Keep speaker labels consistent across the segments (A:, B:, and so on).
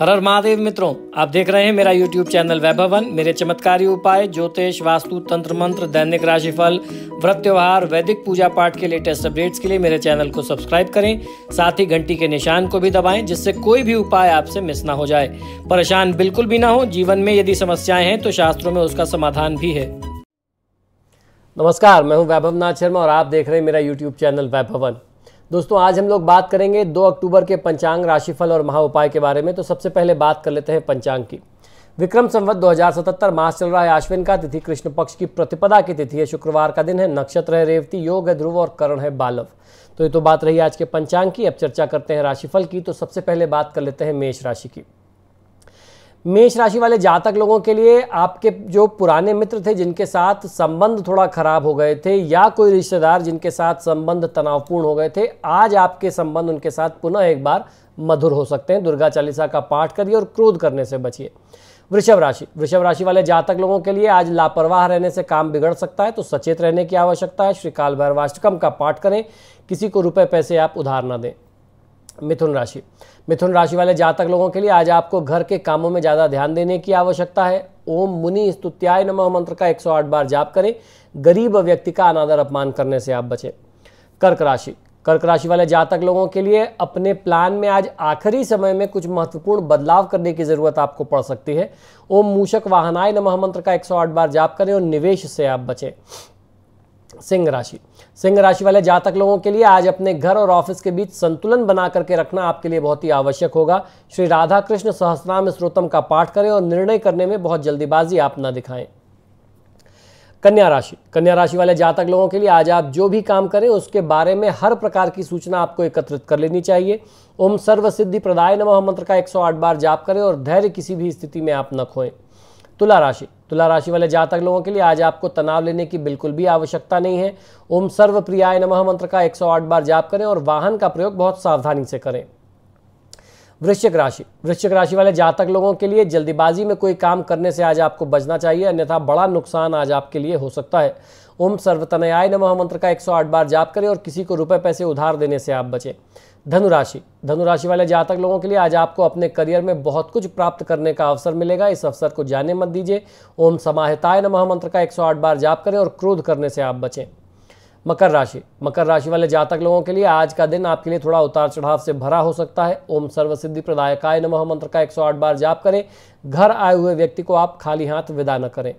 A: हर हर महादेव मित्रों आप देख रहे हैं मेरा YouTube चैनल वैभवन मेरे चमत्कारी उपाय ज्योतिष वास्तु तंत्र मंत्र दैनिक राशिफल व्रत त्योहार वैदिक पूजा पाठ के लेटेस्ट अपडेट्स के लिए मेरे चैनल को सब्सक्राइब करें साथ ही घंटी के निशान को भी दबाएं जिससे कोई भी उपाय आपसे मिस ना हो जाए परेशान बिल्कुल भी ना हो जीवन में यदि समस्याएं हैं तो शास्त्रों में उसका समाधान भी है नमस्कार मैं हूँ वैभव नाथ शर्मा और आप देख रहे हैं मेरा यूट्यूब चैनल वैभवन दोस्तों आज हम लोग बात करेंगे 2 अक्टूबर के पंचांग राशिफल और महा उपाय के बारे में तो सबसे पहले बात कर लेते हैं पंचांग की विक्रम संवत 2077 मास चल रहा है आश्विन का तिथि कृष्ण पक्ष की प्रतिपदा की तिथि है शुक्रवार का दिन है नक्षत्र है रेवती योग है ध्रुव और करण है बालव तो ये तो बात रही आज के पंचांग की अब चर्चा करते हैं राशिफल की तो सबसे पहले बात कर लेते हैं मेष राशि की मेष राशि वाले जातक लोगों के लिए आपके जो पुराने मित्र थे जिनके साथ संबंध थोड़ा खराब हो गए थे या कोई रिश्तेदार जिनके साथ संबंध तनावपूर्ण हो गए थे आज आपके संबंध उनके साथ पुनः एक बार मधुर हो सकते हैं दुर्गा चालीसा का पाठ करिए और क्रोध करने से बचिए वृषभ राशि वृषभ राशि वाले जातक लोगों के लिए आज लापरवाह रहने से काम बिगड़ सकता है तो सचेत रहने की आवश्यकता है श्री काल भैरवाष्टकम का पाठ करें किसी को रुपए पैसे आप उधार ना दें मिथुन राशि मिथुन राशि वाले जातक लोगों के लिए आज आपको घर के कामों में ज़्यादा ध्यान देने की आवश्यकता है ओम मुनि स्तुत्याय नमः मंत्र का 108 बार जाप करें गरीब व्यक्ति का अनादर अपमान करने से आप बचें कर्क राशि कर्क राशि वाले जातक लोगों के लिए अपने प्लान में आज आखिरी समय में कुछ महत्वपूर्ण बदलाव करने की ज़रूरत आपको पड़ सकती है ओम मूषक वाहनाय नमः मंत्र का 108 बार जाप करें और निवेश से आप बचें सिंह राशि सिंह राशि वाले जातक लोगों के लिए आज अपने घर और ऑफिस के बीच संतुलन बना करके रखना आपके लिए बहुत ही आवश्यक होगा श्री राधा कृष्ण सहस्राम स्रोतम का पाठ करें और निर्णय करने में बहुत जल्दीबाजी आप ना दिखाएं कन्या राशि कन्या राशि वाले जातक लोगों के लिए आज आप जो भी काम करें उसके बारे में हर प्रकार की सूचना आपको एकत्रित कर लेनी चाहिए ओम सर्व सिद्धि प्रदाय नमः मंत्र का 108 बार जाप करें और धैर्य किसी भी स्थिति में आप न खोएं तुला राशि तुला राशि वाले जातक लोगों के लिए आज आपको तनाव लेने की बिल्कुल भी आवश्यकता नहीं है ओम सर्व प्रियाय नमः मंत्र का 108 बार जाप करें और वाहन का प्रयोग बहुत सावधानी से करें वृश्चिक राशि वृश्चिक राशि वाले जातक लोगों के लिए जल्दीबाजी में कोई काम करने से आज आपको बचना चाहिए अन्यथा बड़ा नुकसान आज आपके लिए हो सकता है ओम सर्वतनयाय नमः मंत्र का 108 बार जाप करें और किसी को रुपए पैसे उधार देने से आप बचें धनुराशि धनुराशि वाले जातक लोगों के लिए आज आपको अपने करियर में बहुत कुछ प्राप्त करने का अवसर मिलेगा इस अवसर को जाने मत दीजिए ओम समाहिताय नमः मंत्र का 108 बार जाप करें और क्रोध करने से आप बचें मकर राशि मकर राशि वाले जातक लोगों के लिए आज का दिन आपके लिए थोड़ा उतार चढ़ाव से भरा हो सकता है ओम सर्वसिद्धि प्रदायकाय नमः मंत्र का 108 बार जाप करें घर आए हुए व्यक्ति को आप खाली हाथ विदा न करें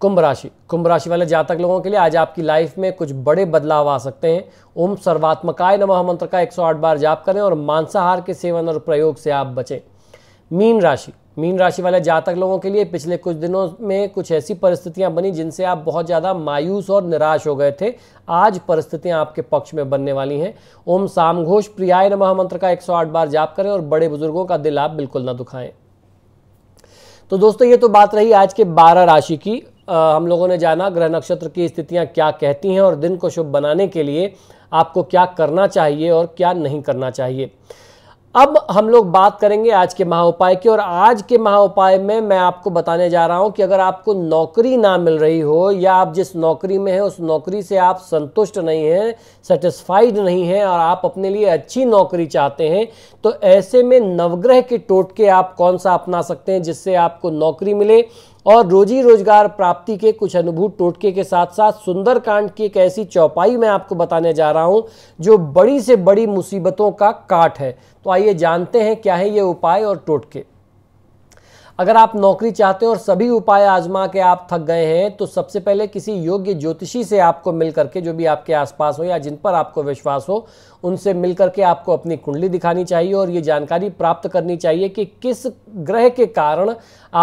A: कुंभ राशि कुंभ राशि वाले जातक लोगों के लिए आज आपकी लाइफ में कुछ बड़े बदलाव आ सकते हैं ओम सर्वात्मकाय नमः मंत्र का 108 बार जाप करें और मांसाहार के सेवन और प्रयोग से आप बचें मीन राशि मीन राशि वाले जातक लोगों के लिए पिछले कुछ दिनों में कुछ ऐसी परिस्थितियां बनी जिनसे आप बहुत ज़्यादा मायूस और निराश हो गए थे आज परिस्थितियां आपके पक्ष में बनने वाली हैं ओम साम घोष प्रियाय नमः मंत्र का 108 बार जाप करें और बड़े बुजुर्गों का दिल आप बिल्कुल ना दुखाएं तो दोस्तों ये तो बात रही आज के 12 राशि की हम लोगों ने जाना ग्रह नक्षत्र की स्थितियां क्या कहती हैं और दिन को शुभ बनाने के लिए आपको क्या करना चाहिए और क्या नहीं करना चाहिए अब हम लोग बात करेंगे आज के महा उपाय की और आज के महा उपाय में मैं आपको बताने जा रहा हूं कि अगर आपको नौकरी ना मिल रही हो या आप जिस नौकरी में हैं उस नौकरी से आप संतुष्ट नहीं हैं सेटिस्फाइड नहीं हैं और आप अपने लिए अच्छी नौकरी चाहते हैं तो ऐसे में नवग्रह के टोटके आप कौन सा अपना सकते हैं जिससे आपको नौकरी मिले और रोजी रोजगार प्राप्ति के कुछ अनुभूत टोटके के साथ साथ सुंदरकांड की एक ऐसी चौपाई मैं आपको बताने जा रहा हूं जो बड़ी से बड़ी मुसीबतों का काट है तो आइए जानते हैं क्या है ये उपाय और टोटके अगर आप नौकरी चाहते हो और सभी उपाय आजमा के आप थक गए हैं तो सबसे पहले किसी योग्य ज्योतिषी से आपको मिल करके जो भी आपके आसपास हो या जिन पर आपको विश्वास हो उनसे मिल करके आपको अपनी कुंडली दिखानी चाहिए और ये जानकारी प्राप्त करनी चाहिए कि किस ग्रह के कारण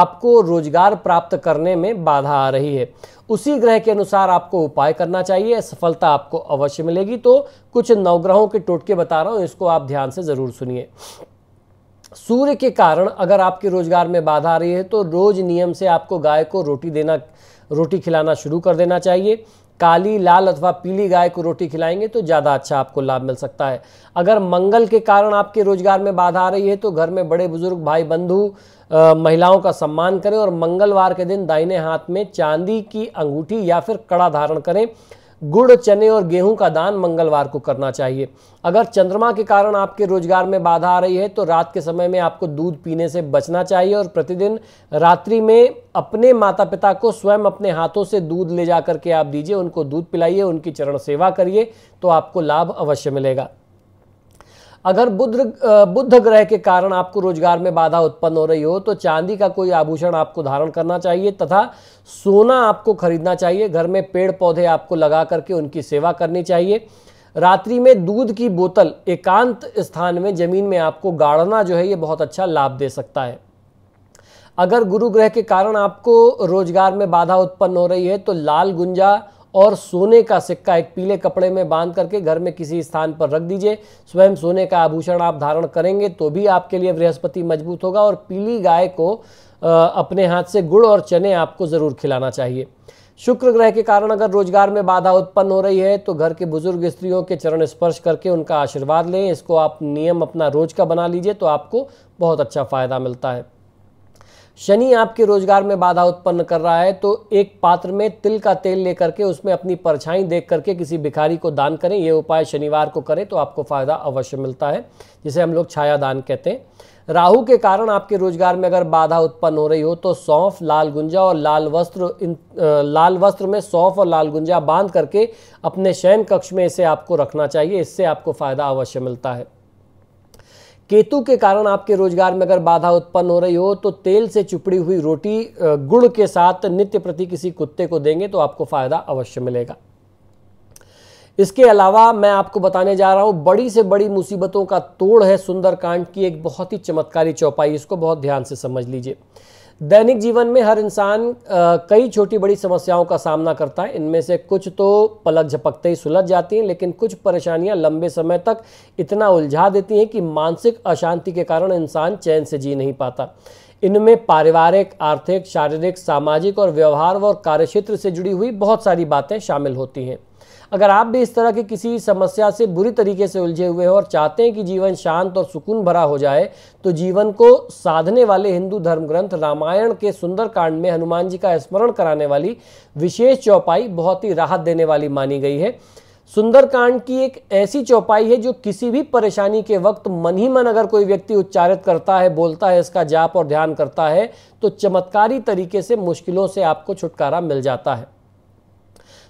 A: आपको रोजगार प्राप्त करने में बाधा आ रही है उसी ग्रह के अनुसार आपको उपाय करना चाहिए सफलता आपको अवश्य मिलेगी तो कुछ नवग्रहों के टोटके बता रहा हूँ इसको आप ध्यान से ज़रूर सुनिए सूर्य के कारण अगर आपके रोजगार में बाधा आ रही है तो रोज नियम से आपको गाय को रोटी देना रोटी खिलाना शुरू कर देना चाहिए काली लाल अथवा पीली गाय को रोटी खिलाएंगे तो ज़्यादा अच्छा आपको लाभ मिल सकता है अगर मंगल के कारण आपके रोजगार में बाधा आ रही है तो घर में बड़े बुजुर्ग भाई बंधु महिलाओं का सम्मान करें और मंगलवार के दिन दाहिने हाथ में चांदी की अंगूठी या फिर कड़ा धारण करें गुड़ चने और गेहूं का दान मंगलवार को करना चाहिए अगर चंद्रमा के कारण आपके रोजगार में बाधा आ रही है तो रात के समय में आपको दूध पीने से बचना चाहिए और प्रतिदिन रात्रि में अपने माता पिता को स्वयं अपने हाथों से दूध ले जाकर के आप दीजिए उनको दूध पिलाइए उनकी चरण सेवा करिए तो आपको लाभ अवश्य मिलेगा अगर बुद्ध बुद्ध ग्रह के कारण आपको रोजगार में बाधा उत्पन्न हो रही हो तो चांदी का कोई आभूषण आपको धारण करना चाहिए तथा सोना आपको खरीदना चाहिए घर में पेड़ पौधे आपको लगा करके उनकी सेवा करनी चाहिए रात्रि में दूध की बोतल एकांत स्थान में जमीन में आपको गाड़ना जो है ये बहुत अच्छा लाभ दे सकता है अगर गुरु ग्रह के कारण आपको रोजगार में बाधा उत्पन्न हो रही है तो लाल गुंजा और सोने का सिक्का एक पीले कपड़े में बांध करके घर में किसी स्थान पर रख दीजिए स्वयं सोने का आभूषण आप धारण करेंगे तो भी आपके लिए बृहस्पति मजबूत होगा और पीली गाय को अपने हाथ से गुड़ और चने आपको ज़रूर खिलाना चाहिए शुक्र ग्रह के कारण अगर रोजगार में बाधा उत्पन्न हो रही है तो घर के बुजुर्ग स्त्रियों के चरण स्पर्श करके उनका आशीर्वाद लें इसको आप नियम अपना रोज का बना लीजिए तो आपको बहुत अच्छा फायदा मिलता है शनि आपके रोजगार में बाधा उत्पन्न कर रहा है तो एक पात्र में तिल का तेल लेकर के उसमें अपनी परछाई देख करके किसी भिखारी को दान करें ये उपाय शनिवार को करें तो आपको फ़ायदा अवश्य मिलता है जिसे हम लोग छाया दान कहते हैं राहु के कारण आपके रोजगार में अगर बाधा उत्पन्न हो रही हो तो सौंफ लाल गुंजा और लाल वस्त्र इन लाल वस्त्र में सौंफ और लाल गुंजा बांध करके अपने शयन कक्ष में इसे आपको रखना चाहिए इससे आपको फ़ायदा अवश्य मिलता है केतु के कारण आपके रोजगार में अगर बाधा उत्पन्न हो रही हो तो तेल से चुपड़ी हुई रोटी गुड़ के साथ नित्य प्रति किसी कुत्ते को देंगे तो आपको फायदा अवश्य मिलेगा इसके अलावा मैं आपको बताने जा रहा हूं बड़ी से बड़ी मुसीबतों का तोड़ है सुंदरकांड की एक बहुत ही चमत्कारी चौपाई इसको बहुत ध्यान से समझ लीजिए दैनिक जीवन में हर इंसान कई छोटी बड़ी समस्याओं का सामना करता है इनमें से कुछ तो पलक झपकते ही सुलझ जाती हैं लेकिन कुछ परेशानियां लंबे समय तक इतना उलझा देती हैं कि मानसिक अशांति के कारण इंसान चैन से जी नहीं पाता इनमें पारिवारिक आर्थिक शारीरिक सामाजिक और व्यवहार व कार्यक्षेत्र से जुड़ी हुई बहुत सारी बातें शामिल होती हैं अगर आप भी इस तरह की किसी समस्या से बुरी तरीके से उलझे हुए हैं और चाहते हैं कि जीवन शांत और सुकून भरा हो जाए तो जीवन को साधने वाले हिंदू धर्म ग्रंथ रामायण के सुंदर कांड में हनुमान जी का स्मरण कराने वाली विशेष चौपाई बहुत ही राहत देने वाली मानी गई है सुंदरकांड की एक ऐसी चौपाई है जो किसी भी परेशानी के वक्त मन ही मन अगर कोई व्यक्ति उच्चारित करता है बोलता है इसका जाप और ध्यान करता है तो चमत्कारी तरीके से मुश्किलों से आपको छुटकारा मिल जाता है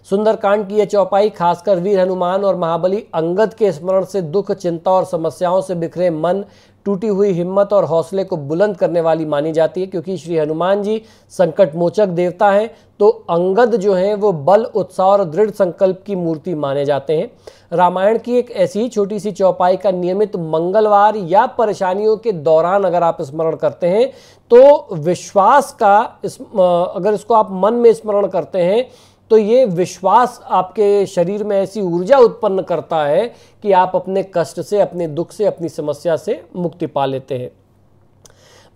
A: सुंदरकांड की यह चौपाई खासकर वीर हनुमान और महाबली अंगद के स्मरण से दुख चिंता और समस्याओं से बिखरे मन टूटी हुई हिम्मत और हौसले को बुलंद करने वाली मानी जाती है क्योंकि श्री हनुमान जी संकट मोचक देवता हैं तो अंगद जो हैं वो बल उत्साह और दृढ़ संकल्प की मूर्ति माने जाते हैं रामायण की एक ऐसी ही छोटी सी चौपाई का नियमित मंगलवार या परेशानियों के दौरान अगर आप स्मरण करते हैं तो विश्वास का इस, अगर इसको आप मन में स्मरण करते हैं तो ये विश्वास आपके शरीर में ऐसी ऊर्जा उत्पन्न करता है कि आप अपने कष्ट से अपने दुख से अपनी समस्या से मुक्ति पा लेते हैं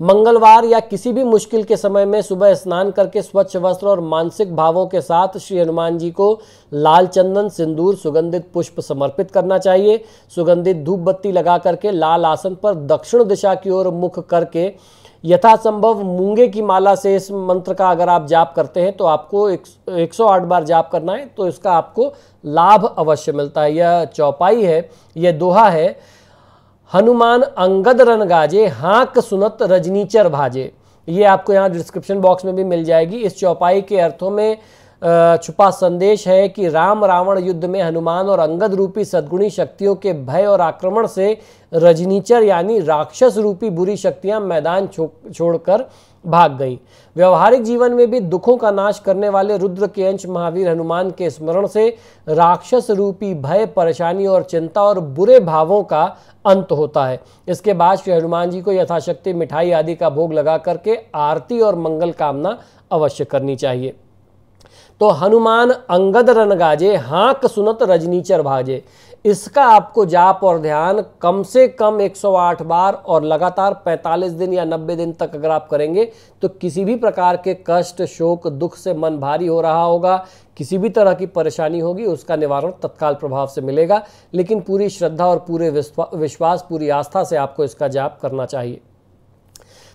A: मंगलवार या किसी भी मुश्किल के समय में सुबह स्नान करके स्वच्छ वस्त्र और मानसिक भावों के साथ श्री हनुमान जी को लाल चंदन सिंदूर सुगंधित पुष्प समर्पित करना चाहिए सुगंधित धूप बत्ती लगा करके लाल आसन पर दक्षिण दिशा की ओर मुख करके यथासंभव मूंगे की माला से इस मंत्र का अगर आप जाप करते हैं तो आपको एक सौ आठ बार जाप करना है तो इसका आपको लाभ अवश्य मिलता है यह चौपाई है यह दोहा है हनुमान अंगद रन गाजे हाँक सुनत रजनीचर भाजे ये आपको यहाँ डिस्क्रिप्शन बॉक्स में भी मिल जाएगी इस चौपाई के अर्थों में छुपा संदेश है कि राम रावण युद्ध में हनुमान और अंगद रूपी सद्गुणी शक्तियों के भय और आक्रमण से रजनीचर यानी राक्षस रूपी बुरी शक्तियां मैदान छोड़कर भाग गईं व्यवहारिक जीवन में भी दुखों का नाश करने वाले रुद्र के अंश महावीर हनुमान के स्मरण से राक्षस रूपी भय परेशानी और चिंता और बुरे भावों का अंत होता है इसके बाद श्री हनुमान जी को यथाशक्ति मिठाई आदि का भोग लगा करके आरती और मंगल कामना अवश्य करनी चाहिए तो हनुमान अंगद रनगाजे हाँक सुनत रजनीचर भाजे इसका आपको जाप और ध्यान कम से कम 108 बार और लगातार 45 दिन या 90 दिन तक अगर आप करेंगे तो किसी भी प्रकार के कष्ट शोक दुख से मन भारी हो रहा होगा किसी भी तरह की परेशानी होगी उसका निवारण तत्काल प्रभाव से मिलेगा लेकिन पूरी श्रद्धा और पूरे विश्वास पूरी आस्था से आपको इसका जाप करना चाहिए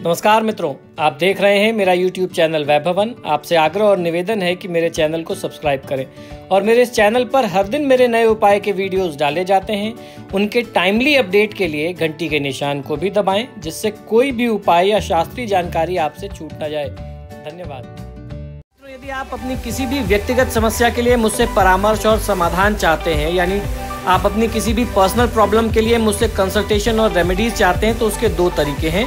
A: नमस्कार मित्रों आप देख रहे हैं मेरा यूट्यूब चैनल वैभवन आपसे आग्रह और निवेदन है कि मेरे चैनल को सब्सक्राइब करें और मेरे इस चैनल पर हर दिन मेरे नए उपाय के वीडियोस डाले जाते हैं उनके टाइमली अपडेट के लिए घंटी के निशान को भी दबाएं जिससे कोई भी उपाय या शास्त्रीय जानकारी आपसे छूट ना जाए धन्यवाद यदि आप अपनी किसी भी व्यक्तिगत समस्या के लिए मुझसे परामर्श और समाधान चाहते हैं यानी आप अपनी किसी भी पर्सनल प्रॉब्लम के लिए मुझसे कंसल्टेशन और रेमेडीज चाहते हैं तो उसके दो तरीके हैं